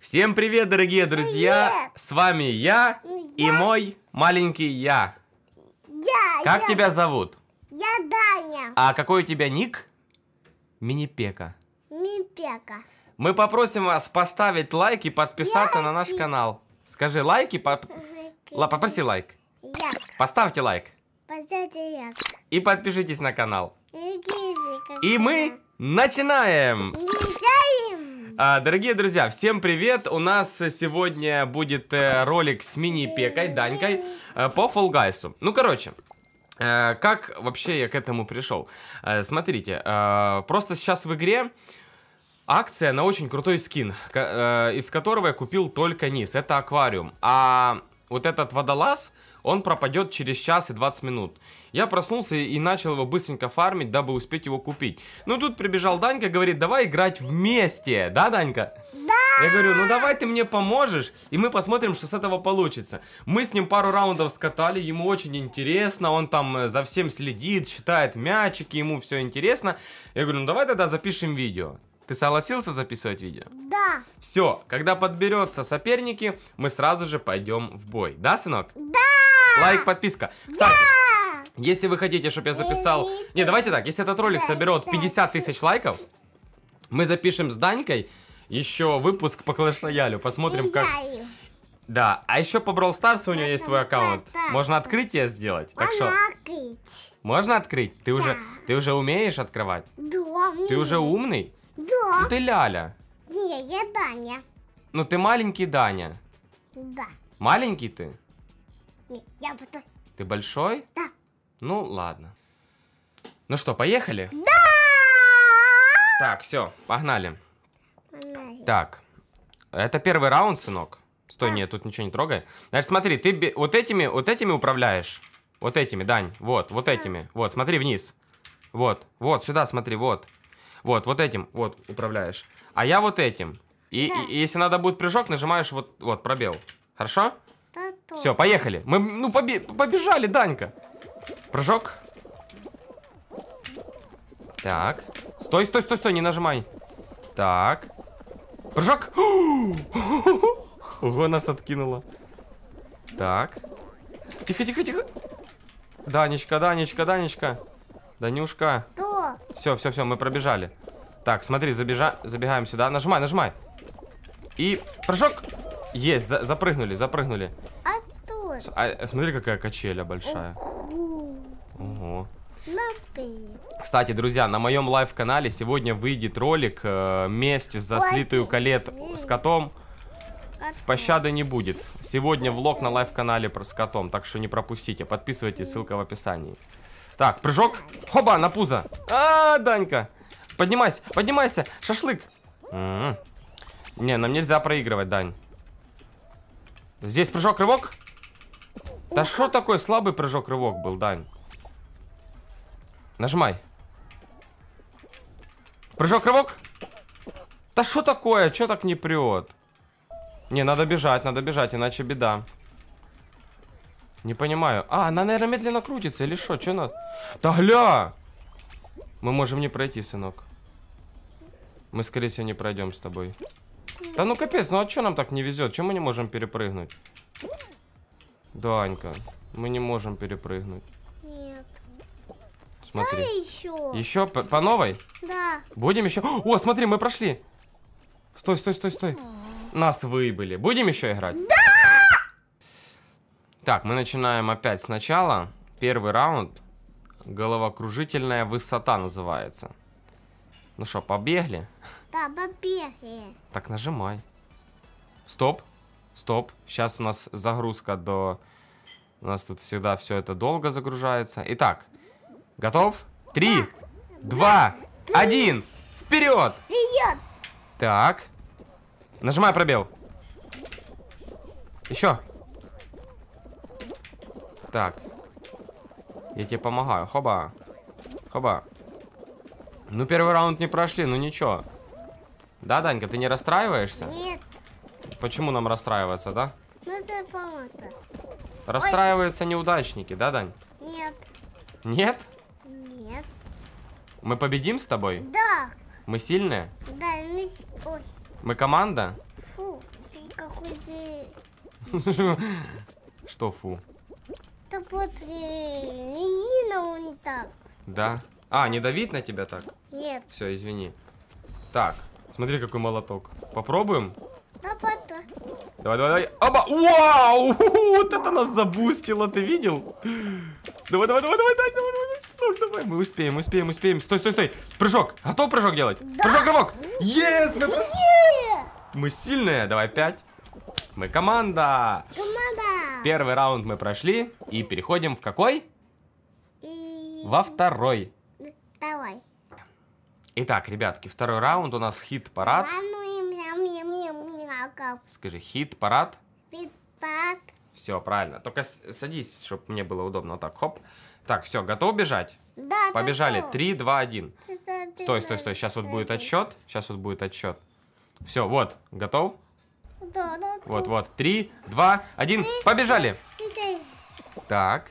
Всем привет, дорогие друзья! Привет. С вами я, ну, я и мой маленький я. Я. Как я... тебя зовут? Я Даня. А какой у тебя ник? Минипека. Минипека. Мы попросим вас поставить лайк и подписаться лайки. на наш канал. Скажи лайк и поп... Ла, попроси лайк. Як. Поставьте лайк. Поставьте лайк. И подпишитесь на канал. И мы начинаем! Нельзя. А, дорогие друзья, всем привет! У нас сегодня будет э, ролик с мини-пекой, Данькой, э, по фолгайсу. Ну, короче, э, как вообще я к этому пришел? Смотрите, просто сейчас в игре акция на очень крутой скин, из которого я купил только низ. Это аквариум. А вот этот водолаз, он пропадет через час и 20 минут. Я проснулся и начал его быстренько фармить, дабы успеть его купить. Ну тут прибежал Данька, говорит, давай играть вместе, да, Данька? Да! Я говорю, ну давай ты мне поможешь, и мы посмотрим, что с этого получится. Мы с ним пару раундов скатали, ему очень интересно, он там э, за всем следит, считает мячики, ему все интересно. Я говорю, ну давай тогда запишем видео. Ты согласился записывать видео? Да. Все, когда подберется соперники, мы сразу же пойдем в бой. Да, сынок? Да. Лайк, подписка. Кстати, да. Если вы хотите, чтобы я записал... Не, давайте так, если этот ролик соберет 50 тысяч лайков, мы запишем с Данькой еще выпуск по Clash Royale. Посмотрим, как... Да, а еще по Brawl Stars у нее есть свой аккаунт. Можно открытие сделать. Так что... Можно открыть? Ты уже, ты уже умеешь открывать? Да. Ты уже умный? Да. Ну ты Ляля. Не, я Даня. Ну ты маленький Даня. Да. Маленький ты? Нет, я буду... Ты большой? Да. Ну, ладно. Ну что, поехали? Да! Так, все, погнали. погнали. Так, это первый раунд, сынок. Стой, да. нет, тут ничего не трогай. Значит, смотри, ты вот этими, вот этими управляешь. Вот этими, Дань, вот, вот этими. Вот, смотри вниз. Вот, вот, сюда смотри, вот. Вот, вот этим, вот, управляешь. А я вот этим. И, да. и, и если надо будет прыжок, нажимаешь вот, вот пробел. Хорошо? Да, Все, поехали. Мы, ну, побе побежали, Данька. Прыжок. Так. Стой, стой, стой, стой, не нажимай. Так. Прыжок. Ого, нас откинуло. Так. Тихо, тихо, тихо. Данечка, Данечка, Данечка. Данюшка. Что? Все, все, все, мы пробежали. Так, смотри, забежа... забегаем сюда. Нажимай, нажимай. И прыжок. Есть, за... запрыгнули, запрыгнули. А тут? А, смотри, какая качеля большая. Ого. Ого. Кстати, друзья, на моем лайв-канале сегодня выйдет ролик э, «Месть за слитую колет с котом». Пощады не будет. Сегодня влог на лайв-канале с котом, так что не пропустите. Подписывайтесь, ссылка в описании. Так, прыжок. Хоба, на пузо. А, Данька. Поднимайся, поднимайся. Шашлык. М м-м. -м -м. Не, нам нельзя проигрывать, Дань. Здесь прыжок-рывок. Да что такое слабый прыжок-рывок был, Дань? Нажимай. Прыжок, рывок. Да что такое? Че так не прет? Не, надо бежать, надо бежать, иначе беда. Не понимаю. А, она, наверное, медленно крутится или что? Че надо? Да гля! Мы можем не пройти, сынок. Мы, скорее всего, не пройдем с тобой. Да ну капец, ну а что нам так не везет? Чем мы не можем перепрыгнуть? Данька, мы не можем перепрыгнуть смотри. Да, еще. Еще по, по новой? Да. Будем еще... О, смотри, мы прошли. Стой, стой, стой, стой. Нас выбыли. Будем еще играть? Да! Так, мы начинаем опять сначала. Первый раунд. Головокружительная высота называется. Ну что, побегли? Да, побегли. Так, нажимай. Стоп. Стоп. Сейчас у нас загрузка до... У нас тут всегда все это долго загружается. Итак, Готов? Три, два, один. Вперед! Вперед! Так. Нажимай пробел. Еще. Так. Я тебе помогаю. Хоба. Хоба. Ну, первый раунд не прошли, ну ничего. Да, Данька, ты не расстраиваешься? Нет. Почему нам расстраиваться, да? Ну, это помогает. Расстраиваются Ой. неудачники, да, Дань? Нет. Нет? Мы победим с тобой? Да. Мы сильные? Да, мы... сильные. Мы команда? Фу, ты какой же... Что фу? Да вот не Лина он так. Да? А, не давить на тебя так? Нет. Все, извини. Так, смотри, какой молоток. Попробуем? Да, Давай, давай, давай. Оба! Вау! Вот это нас забустило, ты видел? Давай, давай, давай, давай, давай, давай. Ну, давай, мы успеем, успеем, успеем. Стой, стой, стой. Прыжок. Готов прыжок делать? Да. Прыжок, рывок. Yes, мы... Yeah. мы сильные. Давай, пять. Мы команда. Команда. Первый раунд мы прошли. И переходим в какой? И... Во второй. Давай. Итак, ребятки, второй раунд у нас хит-парад. А ну Скажи, хит-парад? Хит-парад. Все, правильно. Только садись, чтобы мне было удобно. Вот так, хоп. Так, все, готов бежать? Да, Побежали. Готов. 3, 2, 1. Стой, стой, стой. Сейчас вот будет отсчет. Сейчас вот будет отсчет. Все, вот. Готов? Да, да. Вот, вот. три, два, один, Побежали. Так.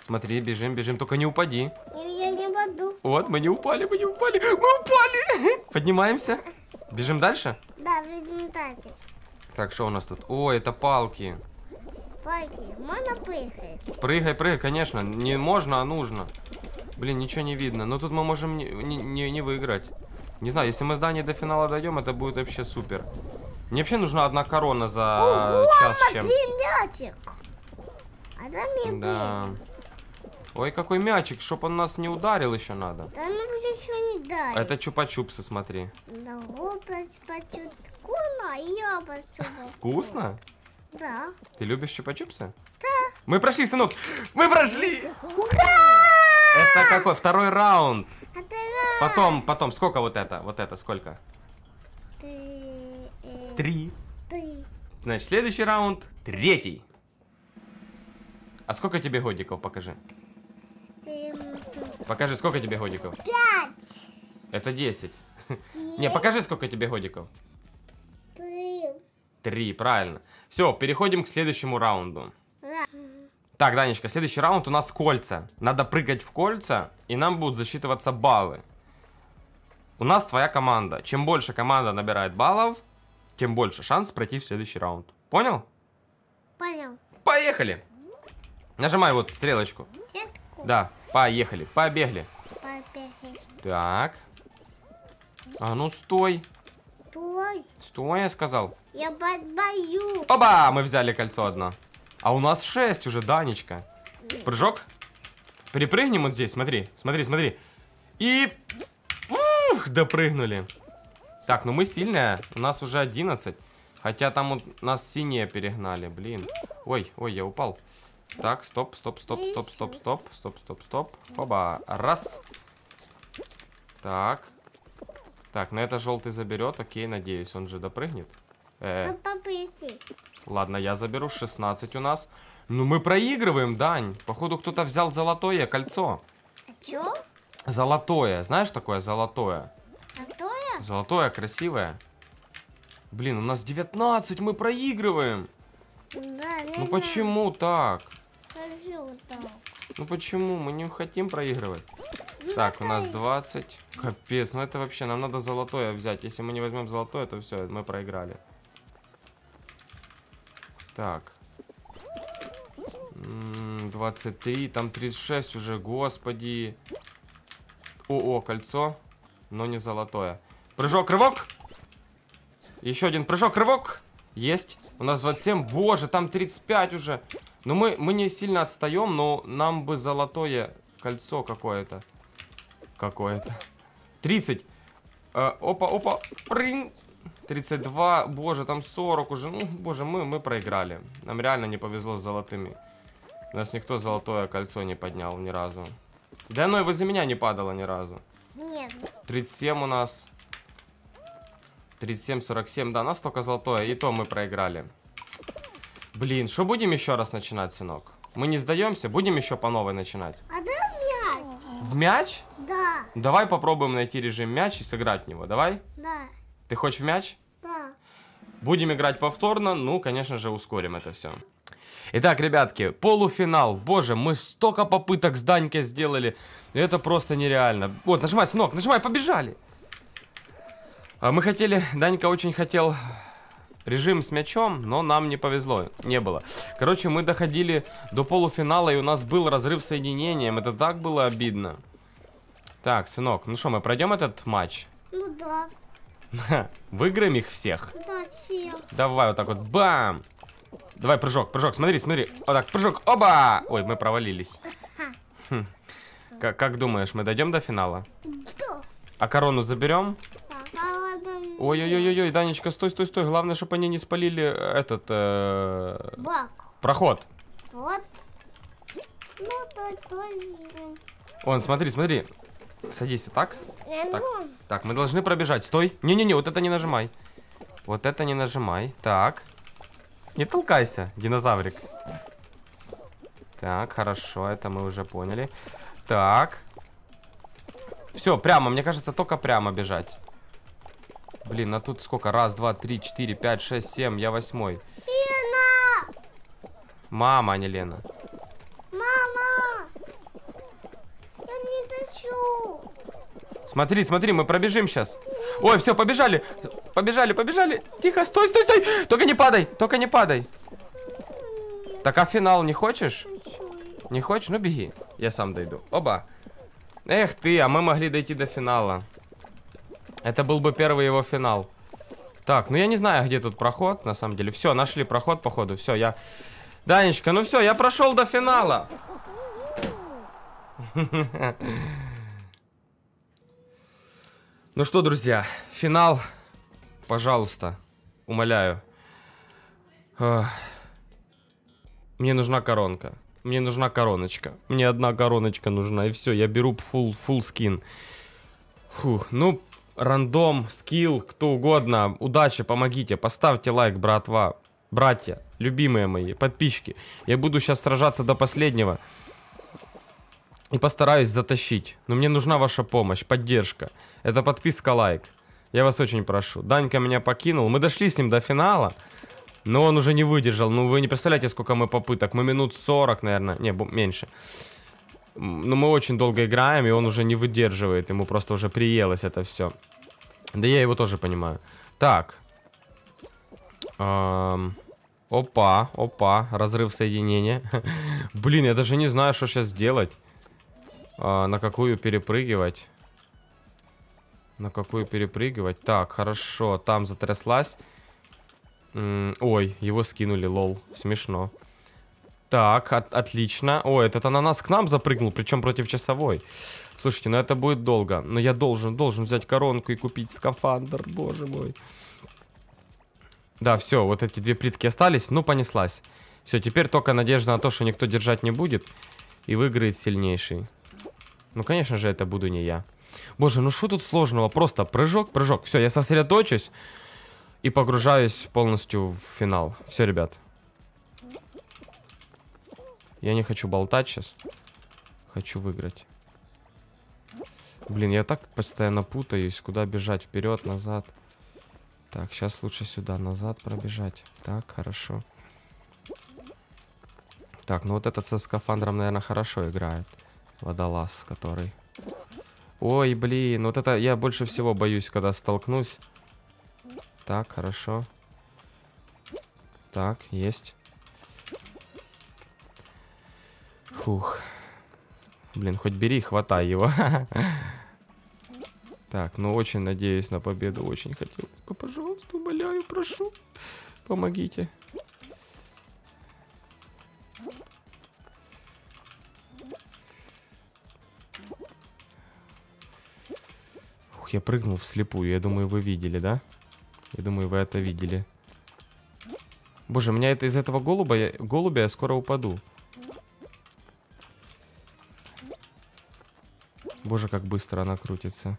Смотри, бежим, бежим. Только не упади. Я не упаду. Вот, мы не упали, мы не упали. Мы упали. Поднимаемся. Бежим дальше? Да, бежим дальше. Так, что у нас тут? О, это палки. Паки, можно прыгать? Прыгай, прыгай, конечно. Не можно, а нужно. Блин, ничего не видно. Но тут мы можем не, не, не выиграть. Не знаю, если мы здание до финала дойдем, это будет вообще супер. Мне вообще нужна одна корона за Ого, час с чем. мячик. А да мне да. Ой, какой мячик, чтоб он нас не ударил еще надо. Да ну еще не дай. Это чупа-чупсы, смотри. Да, опять по чутку, а я по Вкусно? Да. Ты любишь чупа-чупсы? Да. Мы прошли, сынок! Мы прошли! Ура! Это какой? Второй раунд. Это потом, потом, сколько вот это? Вот это сколько? Три. Три. Три. Значит, следующий раунд третий. А сколько тебе годиков, покажи. Эм, покажи, сколько тебе годиков? Пять. Это десять. Не, покажи, сколько тебе годиков. Три, правильно. Все, переходим к следующему раунду. Так, Данечка, следующий раунд у нас кольца. Надо прыгать в кольца, и нам будут засчитываться баллы. У нас своя команда. Чем больше команда набирает баллов, тем больше шанс пройти в следующий раунд. Понял? Понял. Поехали! Нажимай вот стрелочку. Детку. Да, поехали, побегли. Побегли. Так. А ну стой стой. Стой, я сказал. Я боюсь. Оба, мы взяли кольцо одно. А у нас шесть уже, Данечка. Прыжок. Перепрыгнем вот здесь, смотри, смотри, смотри. И... Ух, допрыгнули. Так, ну мы сильные, у нас уже 11. Хотя там вот нас синие перегнали, блин. Ой, ой, я упал. Так, стоп, стоп, стоп, стоп, стоп, стоп, стоп, стоп, стоп. Оба, раз. Так, так, ну это желтый заберет, окей, надеюсь, он же допрыгнет. Э. Ну, ладно, я заберу, 16 у нас. Ну мы проигрываем, Дань. Походу кто-то взял золотое кольцо. А чё? Золотое, знаешь такое золотое? Золотое? Золотое, красивое. Блин, у нас 19, мы проигрываем. Да, ну почему так? почему так? Ну почему, мы не хотим проигрывать. Так, у нас 20. Капец, ну это вообще, нам надо золотое взять. Если мы не возьмем золотое, то все, мы проиграли. Так. 23, там 36 уже, господи. О, о, кольцо, но не золотое. Прыжок, рывок. Еще один прыжок, рывок. Есть. У нас 27. Боже, там 35 уже. Ну, мы, мы не сильно отстаем, но нам бы золотое кольцо какое-то какое-то. 30. Э, опа, опа. Прынь. 32. Боже, там 40 уже. Ну, боже, мы, мы проиграли. Нам реально не повезло с золотыми. У нас никто золотое кольцо не поднял ни разу. Да оно его за меня не падало ни разу. Нет. 37 у нас. 37, 47. Да, у нас только золотое. И то мы проиграли. Блин, что будем еще раз начинать, сынок? Мы не сдаемся, будем еще по новой начинать. А в мяч? Да. Давай попробуем найти режим мяч и сыграть в него. Давай? Да. Ты хочешь в мяч? Да. Будем играть повторно, ну, конечно же, ускорим это все. Итак, ребятки, полуфинал. Боже, мы столько попыток с Данькой сделали. Это просто нереально. Вот, нажимай, сынок, нажимай, побежали. А мы хотели, Данька очень хотел Режим с мячом, но нам не повезло, не было. Короче, мы доходили до полуфинала, и у нас был разрыв соединением. Это так было обидно. Так, сынок, ну что, мы пройдем этот матч? Ну да. Выиграем их всех? Да, всех. Давай вот так вот, бам! Давай, прыжок, прыжок, смотри, смотри. Вот так, прыжок, оба! Ой, мы провалились. Хм. Как, как думаешь, мы дойдем до финала? Да. А корону заберем? Ой-ой-ой, ой, Данечка, стой, стой, стой. Главное, чтобы они не спалили э, этот... Э... Бак. Проход. Вот. Ну, то, то... Он, смотри, смотри. Садись так. Э, так. Ну... так, мы должны пробежать. Стой. Не-не-не, вот это не нажимай. Вот это не нажимай. Так. Не толкайся, динозаврик. Так, хорошо, это мы уже поняли. Так. Все, прямо, мне кажется, только прямо бежать. Блин, а тут сколько? Раз, два, три, четыре, пять, шесть, семь. Я восьмой. Лена! Мама, а не Лена. Мама! Я не тащу. Смотри, смотри, мы пробежим сейчас. Ой, все, побежали. Побежали, побежали. Тихо, стой, стой, стой. Только не падай, только не падай. Так, а финал не хочешь? Не хочешь? Ну беги. Я сам дойду. Оба. Эх ты, а мы могли дойти до финала. Это был бы первый его финал. Так, ну я не знаю, где тут проход, на самом деле. Все, нашли проход, походу. Все, я... Данечка, ну все, я прошел до финала. Ну что, друзья, финал, пожалуйста, умоляю. Мне нужна коронка. Мне нужна короночка. Мне одна короночка нужна, и все, я беру full, full скин. Фух, ну, рандом, скилл, кто угодно. Удачи, помогите, поставьте лайк, братва. Братья, любимые мои, подписчики. Я буду сейчас сражаться до последнего. И постараюсь затащить. Но мне нужна ваша помощь, поддержка. Это подписка, лайк. Я вас очень прошу. Данька меня покинул. Мы дошли с ним до финала. Но он уже не выдержал. Ну, вы не представляете, сколько мы попыток. Мы минут 40, наверное. Не, меньше. Меньше. Но ну, мы очень долго играем, и он уже не выдерживает. Ему просто уже приелось это все. Да я его тоже понимаю. Так. Эм... Опа, опа, разрыв соединения. Блин, я даже не знаю, что сейчас делать. А, на какую перепрыгивать. На какую перепрыгивать. Так, хорошо, там затряслась. М ой, его скинули, лол. Смешно. Так, от, отлично. О, этот ананас к нам запрыгнул, причем против часовой. Слушайте, ну это будет долго. Но я должен, должен взять коронку и купить скафандр, боже мой. Да, все, вот эти две плитки остались, ну понеслась. Все, теперь только надежда на то, что никто держать не будет. И выиграет сильнейший. Ну, конечно же, это буду не я. Боже, ну что тут сложного? Просто прыжок, прыжок. Все, я сосредоточусь и погружаюсь полностью в финал. Все, ребят. Я не хочу болтать сейчас. Хочу выиграть. Блин, я так постоянно путаюсь, куда бежать, вперед, назад. Так, сейчас лучше сюда, назад пробежать. Так, хорошо. Так, ну вот этот со скафандром, наверное, хорошо играет. Водолаз, который... Ой, блин, вот это я больше всего боюсь, когда столкнусь. Так, хорошо. Так, есть. Фух. Блин, хоть бери, хватай его. Так, ну очень надеюсь на победу, очень хотел. бы, пожалуйста, умоляю, прошу, помогите. Ух, я прыгнул вслепую, я думаю, вы видели, да? Я думаю, вы это видели. Боже, у меня это из этого голуба, я, голубя я скоро упаду. Боже, как быстро она крутится.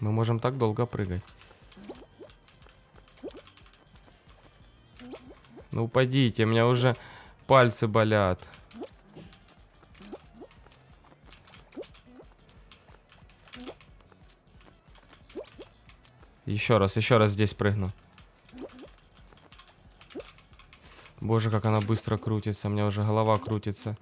Мы можем так долго прыгать. Ну, упадите, у меня уже пальцы болят. Еще раз, еще раз здесь прыгну. Боже, как она быстро крутится. У меня уже голова крутится.